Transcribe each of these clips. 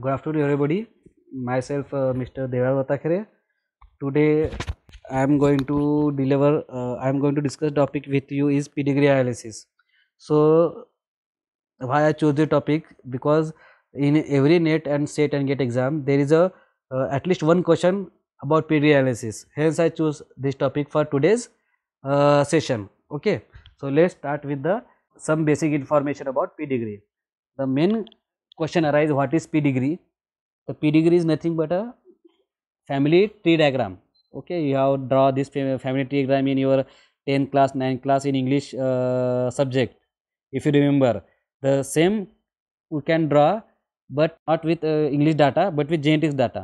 Good afternoon, everybody. Myself, uh, Mr. Devar Vatakere. Today, I am going to deliver. Uh, I am going to discuss topic with you is pedigree analysis. So, why I chose the topic because in every NET and SET and get exam there is a uh, at least one question about pedigree analysis. Hence, I choose this topic for today's uh, session. Okay. So, let's start with the some basic information about pedigree. The main question arise what is pedigree so pedigree is nothing but a family tree diagram okay you have draw this family tree diagram in your 10 class 9 class in english uh, subject if you remember the same we can draw but not with uh, english data but with genetics data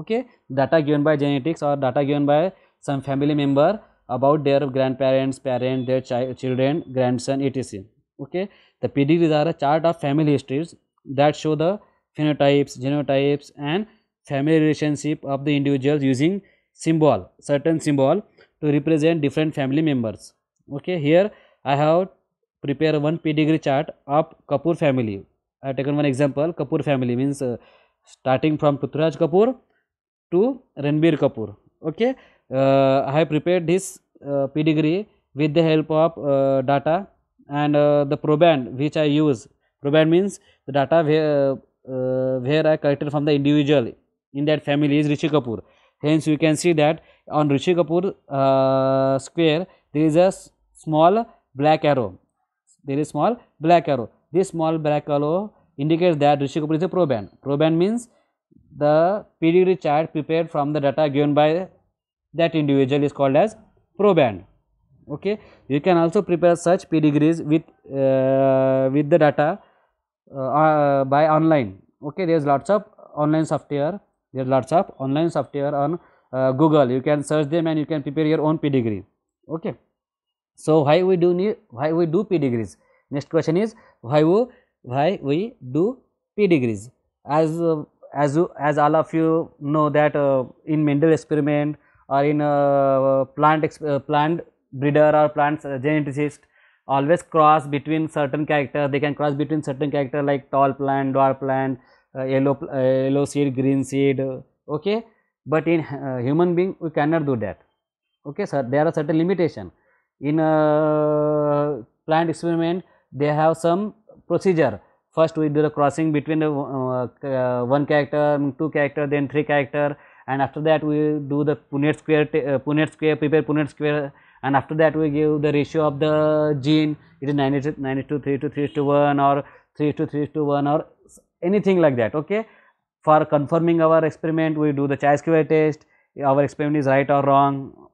okay data given by genetics or data given by some family member about their grandparents parents their child children grandson etc okay the pedigrees are a chart of family histories that show the phenotypes, genotypes and family relationship of the individuals using symbol, certain symbol to represent different family members. Okay, here I have prepared one pedigree chart of Kapoor family. I have taken one example, Kapoor family means uh, starting from putraj Kapoor to Ranbir Kapoor. Okay, uh, I have prepared this uh, pedigree with the help of uh, data and uh, the proband which I use. Proband means the data where, uh, where are collected from the individual in that family is Rishi Kapoor. Hence, we can see that on Rishi Kapoor uh, square, there is a small black arrow. There is small black arrow. This small black arrow indicates that Rishi Kapoor is a proband. Proband means the pedigree chart prepared from the data given by that individual is called as proband. Okay. You can also prepare such pedigrees with uh, with the data uh, uh by online okay there's lots of online software there's lots of online software on uh, google you can search them and you can prepare your own pedigree okay so why we do need why we do pedigrees next question is why we why we do pedigrees as uh, as as all of you know that uh, in Mendel experiment or in uh, plant uh, plant breeder or plant geneticist always cross between certain character they can cross between certain character like tall plant dwarf plant uh, yellow uh, yellow seed green seed uh, okay but in uh, human being we cannot do that okay so there are certain limitation in a uh, plant experiment they have some procedure first we do the crossing between the one character two character then three character and after that we do the Punnett square uh, Punnett square prepare Punnett square and after that we give the ratio of the gene it is 92, 92 3 to 3 to 1 or 3 to 3 to 1 or anything like that okay for confirming our experiment we do the chi-square test our experiment is right or wrong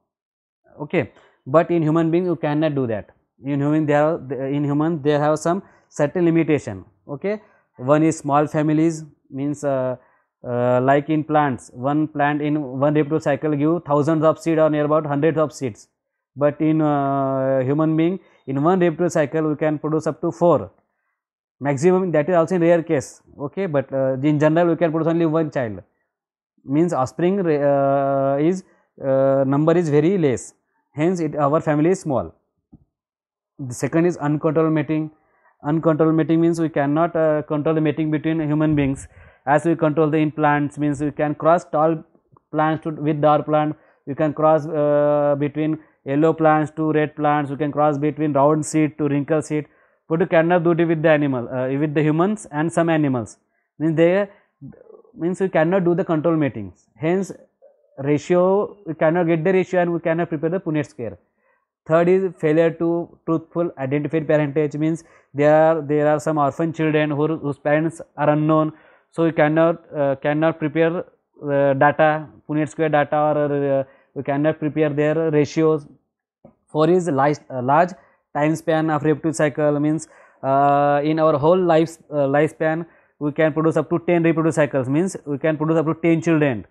okay but in human being you cannot do that in human there are in human they have some certain limitation okay one is small families means uh, uh, like in plants one plant in one reproductive cycle give thousands of seed or near about hundreds of seeds but in uh, human being in one reproductive cycle we can produce up to 4 maximum that is also in rare case okay but uh, in general we can produce only one child means offspring uh, is uh, number is very less hence it our family is small the second is uncontrolled mating uncontrolled mating means we cannot uh, control the mating between human beings as we control the in plants means we can cross tall plants to, with dark plant we can cross uh, between yellow plants to red plants, you can cross between round seed to wrinkle seed. But you cannot do with the animal, uh, with the humans and some animals means they means you cannot do the control matings. Hence, ratio we cannot get the ratio and we cannot prepare the Punnett square. Third is failure to truthful identified parentage means there are there are some orphan children who, whose parents are unknown, so you cannot uh, cannot prepare uh, data Punnett square data or uh, we cannot prepare their ratios. 4 is large, uh, large time span of reproductive cycle means uh, in our whole life uh, lifespan we can produce up to 10 reproductive cycles means we can produce up to 10 children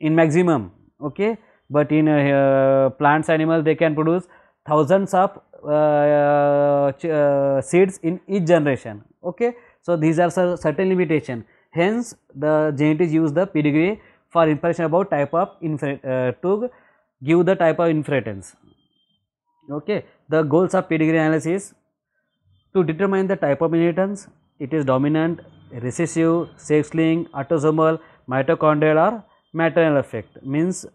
in maximum okay but in uh, plants animals they can produce thousands of uh, uh, seeds in each generation okay so these are certain limitation hence the genetics use the pedigree for information about type of uh, to give the type of inheritance. Okay. The goals of pedigree analysis to determine the type of inheritance, it is dominant, recessive, sex-linked, autosomal, mitochondrial or maternal effect means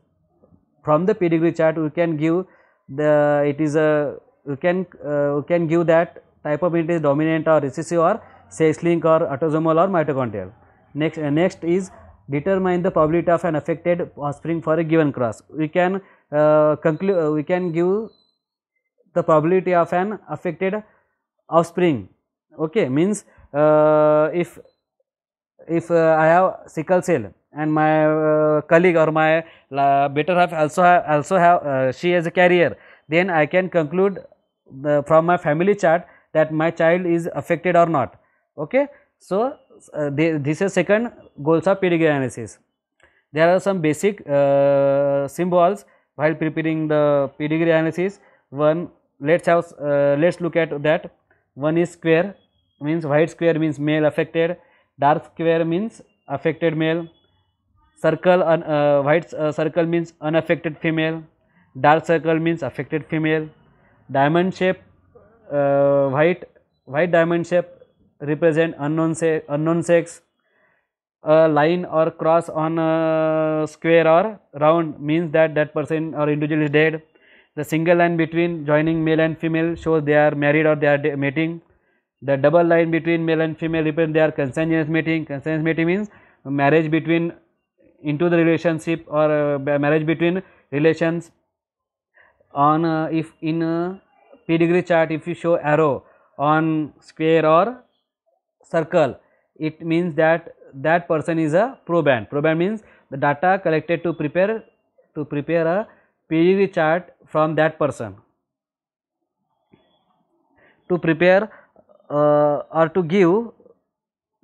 from the pedigree chart we can give the it is a we can uh, we can give that type of it is dominant or recessive or sex-linked or autosomal or mitochondrial. Next uh, next is determine the probability of an affected offspring for a given cross. We can uh, conclude, uh, we can give the probability of an affected offspring, okay, means uh, if, if uh, I have sickle cell and my uh, colleague or my better half also have, also have uh, she is a carrier, then I can conclude the, from my family chart that my child is affected or not, okay. So, this is second Golsa pedigree analysis. There are some basic symbols while preparing the pedigree analysis. One let's have let's look at that. One is square means white square means male affected. Dark square means affected male. Circle un, white circle means unaffected female. Dark circle means affected female. Diamond shape uh, white white diamond shape represent unknown, say unknown sex. A line or cross on a square or round means that that person or individual is dead. The single line between joining male and female shows they are married or they are mating. The double line between male and female represent they are consanguineous mating. Consanguineous mating means marriage between into the relationship or uh, marriage between relations on uh, if in a pedigree chart if you show arrow on square or circle, it means that that person is a proband. Proband means the data collected to prepare to prepare a pedigree chart from that person. To prepare uh, or to give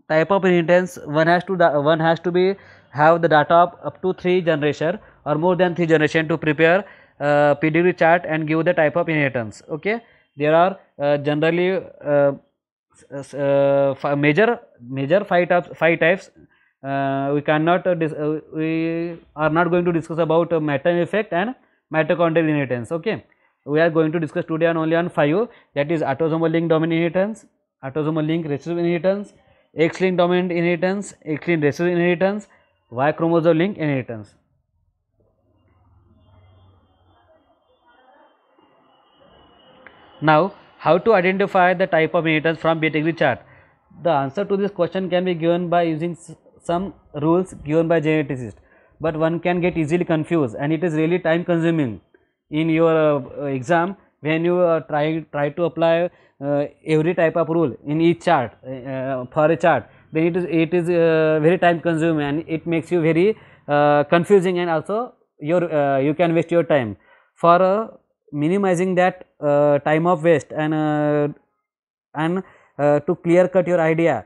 type of inheritance, one has to one has to be have the data of up to three generation or more than three generation to prepare uh, pedigree chart and give the type of inheritance. Okay, there are uh, generally uh, uh, major major five types five types uh, we cannot uh, we are not going to discuss about uh, effect and mitochondrial inheritance okay we are going to discuss today on only on five that is autosomal link dominant inheritance autosomal link recessive inheritance x link dominant inheritance x link recessive inheritance y chromosome link inheritance now how to identify the type of inheritance from pedigree chart? The answer to this question can be given by using some rules given by geneticist, but one can get easily confused and it is really time consuming in your uh, exam when you uh, try, try to apply uh, every type of rule in each chart uh, uh, for a chart then it is, it is uh, very time consuming and it makes you very confusing and also your you can waste your time for minimizing that uh, time of waste and uh, and uh, to clear cut your idea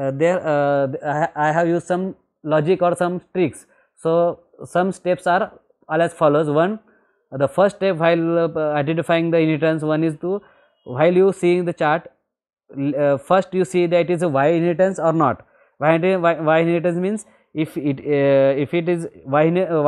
uh, there uh, I, I have used some logic or some tricks so some steps are all as follows one the first step while uh, identifying the inheritance one is to while you seeing the chart first you see that it is a y inheritance or not y, y, y inheritance means if it if it is y,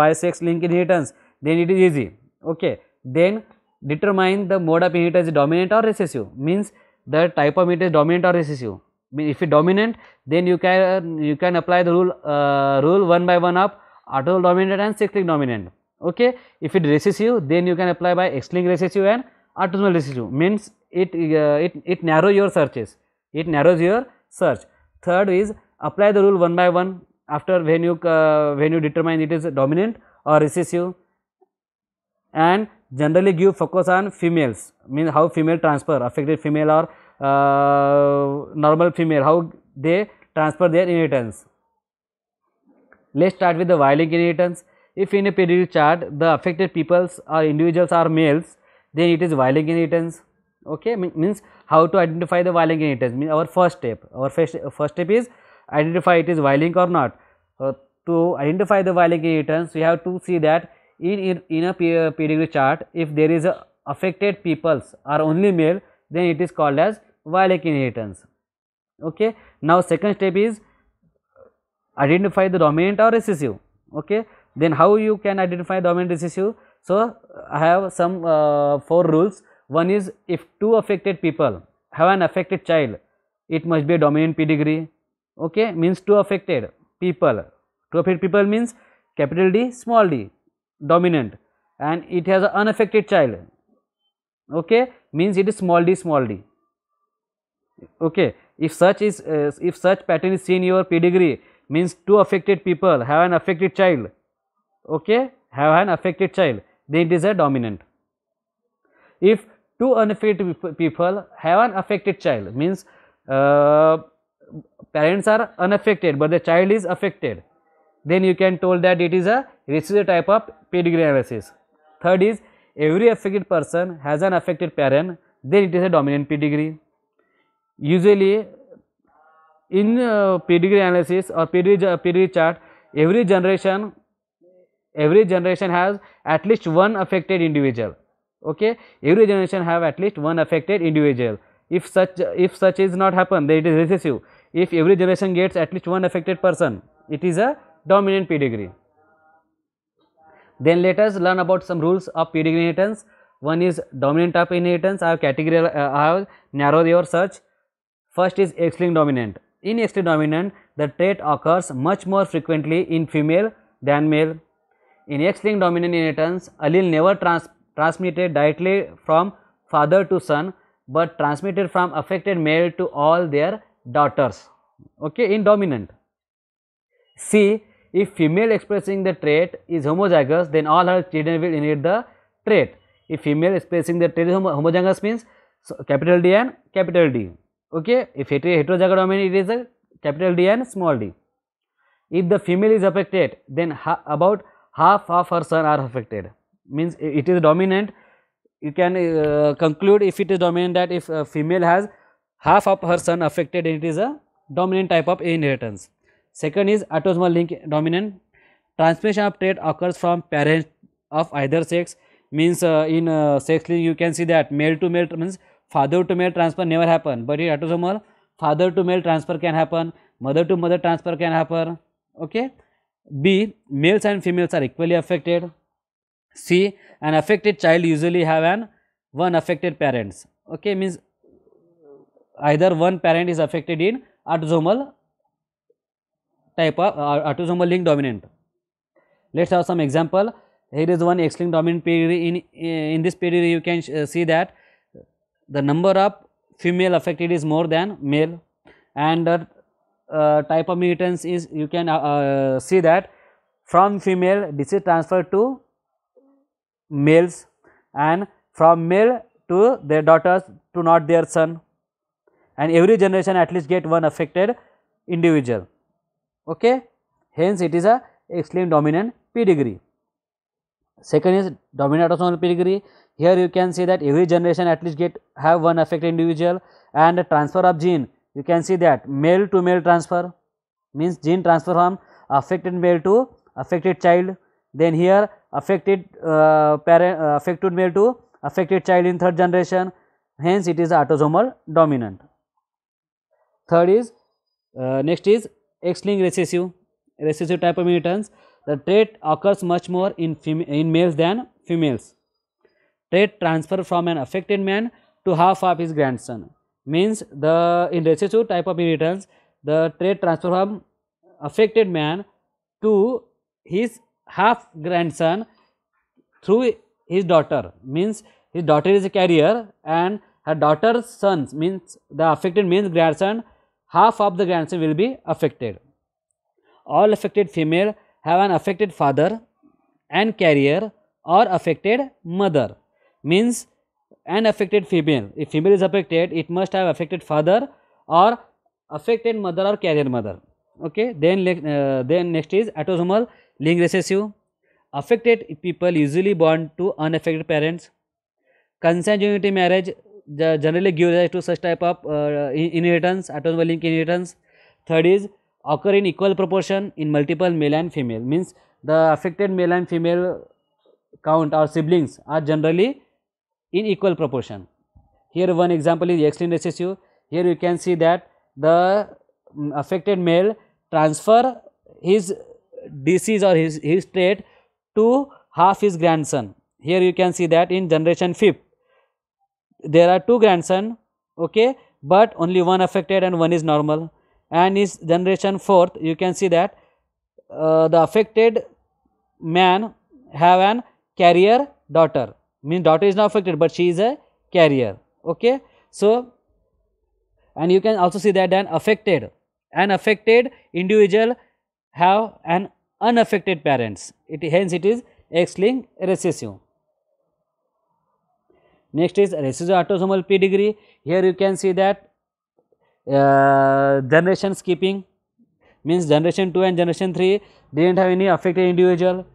y sex link inheritance then it is easy okay then determine the mode of unit as dominant or recessive means the type of it is is dominant or recessive if it dominant then you can you can apply the rule uh, rule one by one of autosomal dominant and cyclic dominant okay if it recessive then you can apply by x-linked recessive and autosomal recessive means it uh, it it narrows your searches it narrows your search third is apply the rule one by one after when you uh, when you determine it is dominant or recessive and generally give focus on females means how female transfer affected female or uh, normal female how they transfer their inheritance. Let's start with the violent inheritance. If in a periodic chart the affected peoples or individuals are males then it is violent inheritance okay means how to identify the violent inheritance means our first step our first, first step is identify it is violent or not. Uh, to identify the violent inheritance we have to see that in, in a pedigree chart if there is a affected peoples are only male then it is called as violic inheritance okay now second step is identify the dominant or recessive okay then how you can identify dominant recessive so i have some uh, four rules one is if two affected people have an affected child it must be a dominant pedigree okay means two affected people two affected people means capital d small d dominant and it has an unaffected child okay means it is small d small d okay if such is uh, if such pattern is seen in your pedigree means two affected people have an affected child okay have an affected child then it is a dominant if two unaffected people have an affected child means uh, parents are unaffected but the child is affected then you can tell that it is a residual type of pedigree analysis. Third is every affected person has an affected parent then it is a dominant pedigree. Usually in uh, pedigree analysis or pedigree, uh, pedigree chart every generation every generation has at least one affected individual okay every generation have at least one affected individual if such if such is not happen then it is recessive if every generation gets at least one affected person it is a dominant pedigree. Then let us learn about some rules of pedigree inheritance. One is dominant type inheritance. I have category, uh, I have narrowed your search. First is X-linked dominant. In X-linked dominant, the trait occurs much more frequently in female than male. In X-linked dominant inheritance, allele never trans transmitted directly from father to son, but transmitted from affected male to all their daughters okay in dominant See. If female expressing the trait is homozygous, then all her children will inherit the trait. If female expressing the trait is homozygous means so capital D and capital D. Okay. If heterozygous dominant, it is a capital D and small d. If the female is affected, then ha about half of her son are affected. Means it is dominant. You can uh, conclude if it is dominant that if uh, female has half of her son affected, it is a dominant type of inheritance. Second is autosomal link dominant. Transmission of trait occurs from parents of either sex means uh, in uh, sex link you can see that male to male means father to male transfer never happen but in autosomal father to male transfer can happen mother to mother transfer can happen okay b males and females are equally affected c an affected child usually have an one affected parents okay means either one parent is affected in autosomal type of uh, autosomal link dominant. Let us have some example. Here is one X-linked dominant Period. In, in this period, you can uh, see that the number of female affected is more than male and uh, uh, type of mutants is you can uh, uh see that from female disease transferred to males and from male to their daughters to not their son and every generation at least get one affected individual okay hence it is a X-linked dominant pedigree second is dominant autosomal pedigree here you can see that every generation at least get have one affected individual and transfer of gene you can see that male to male transfer means gene transfer from affected male to affected child then here affected uh, parent uh, affected male to affected child in third generation hence it is autosomal dominant third is uh, next is X-linked recessive, recessive type of mutants, the trait occurs much more in, in males than females. Trait transfer from an affected man to half of his grandson means the in recessive type of mutants, the trait transfer from affected man to his half grandson through his daughter means his daughter is a carrier and her daughter's sons means the affected means grandson half of the grandson will be affected. All affected female have an affected father and carrier or affected mother means an affected female. If female is affected, it must have affected father or affected mother or carrier mother. Okay. Then, uh, then next is autosomal link recessive. Affected people usually born to unaffected parents. Consanguinity marriage generally give rise to such type of uh, inheritance, autonomic inheritance. Third is occur in equal proportion in multiple male and female means the affected male and female count or siblings are generally in equal proportion. Here one example is X linked recessive. Here you can see that the mm, affected male transfer his disease or his, his trait to half his grandson. Here you can see that in generation 5th there are two grandson okay but only one affected and one is normal and is generation fourth you can see that uh, the affected man have an carrier daughter means daughter is not affected but she is a carrier okay so and you can also see that an affected an affected individual have an unaffected parents it hence it is x linked recessive Next is autosomal pedigree. Here you can see that uh, generation skipping means generation 2 and generation 3 didn't have any affected individual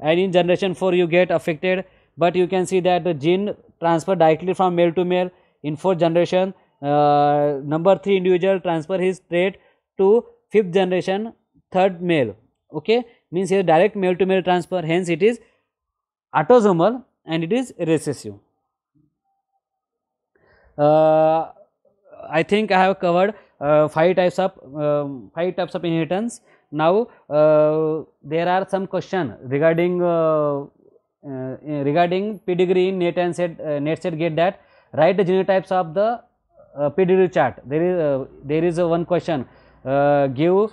and in generation 4 you get affected but you can see that the gene transfer directly from male to male in fourth generation uh, number 3 individual transfer his trait to fifth generation third male okay means here direct male to male transfer hence it is autosomal and it is recessive uh, I think I have covered uh, five types of um, five types of inheritance. Now uh, there are some question regarding uh, uh, eh, regarding pedigree in net and set uh, net set get that write the genotypes of the pedigree chart. There is there is one question give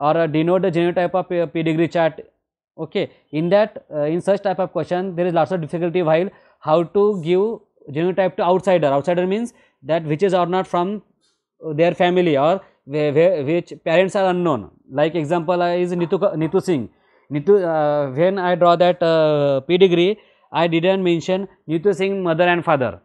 or denote the genotype of pedigree chart. Okay, in that in such type of question there is lots of difficulty while how to give genotype to outsider. Outsider means that which is or not from uh, their family or which parents are unknown. Like example uh, is Nitu, Nitu Singh. Nitu, uh, when I draw that uh, pedigree, I did not mention Nitu Singh mother and father.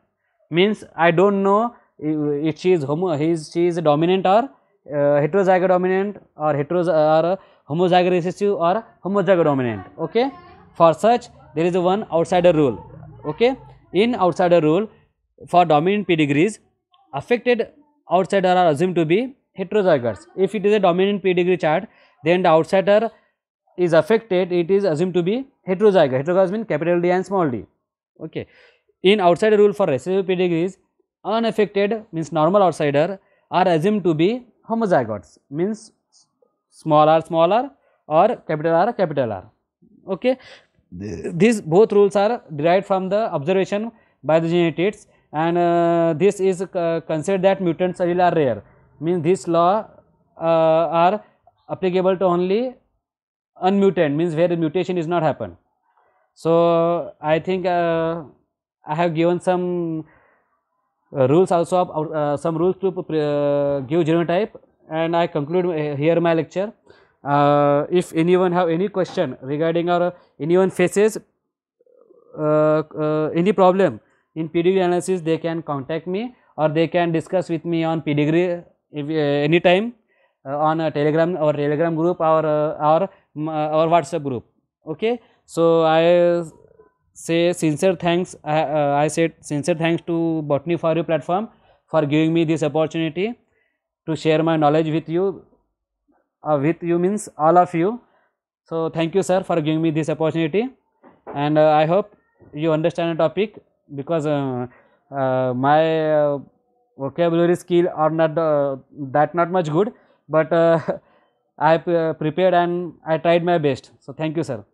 Means I do not know if she is homo, is, she is dominant or uh, heterozygote dominant or hetero or homozygous recessive or homozygous dominant. Okay. For such, there is one outsider rule. Okay. In outsider rule, for dominant pedigrees, affected outsider are assumed to be heterozygous. If it is a dominant pedigree chart, then the outsider is affected, it is assumed to be heterozygous. Heterozygous means capital D and small d. Okay. In outsider rule for recessive pedigrees, unaffected means normal outsider are assumed to be homozygous means small r small r or capital R capital R. Okay these both rules are derived from the observation by the genetics and uh, this is uh, considered that mutants are rare means this law uh, are applicable to only unmutant means where the mutation is not happen so i think uh, i have given some uh, rules also of, uh, some rules to give genotype and i conclude here my lecture uh, if anyone have any question regarding or anyone faces uh, uh, any problem in pedigree analysis, they can contact me or they can discuss with me on pedigree if, uh, anytime on a telegram or telegram group or or our whatsapp group okay so i say sincere thanks I, uh, I said sincere thanks to botany for you platform for giving me this opportunity to share my knowledge with you uh, with you means all of you. So thank you sir for giving me this opportunity and uh, I hope you understand the topic because uh, uh my uh, vocabulary skill are not uh, that not much good but I prepared and I tried my best. So thank you sir.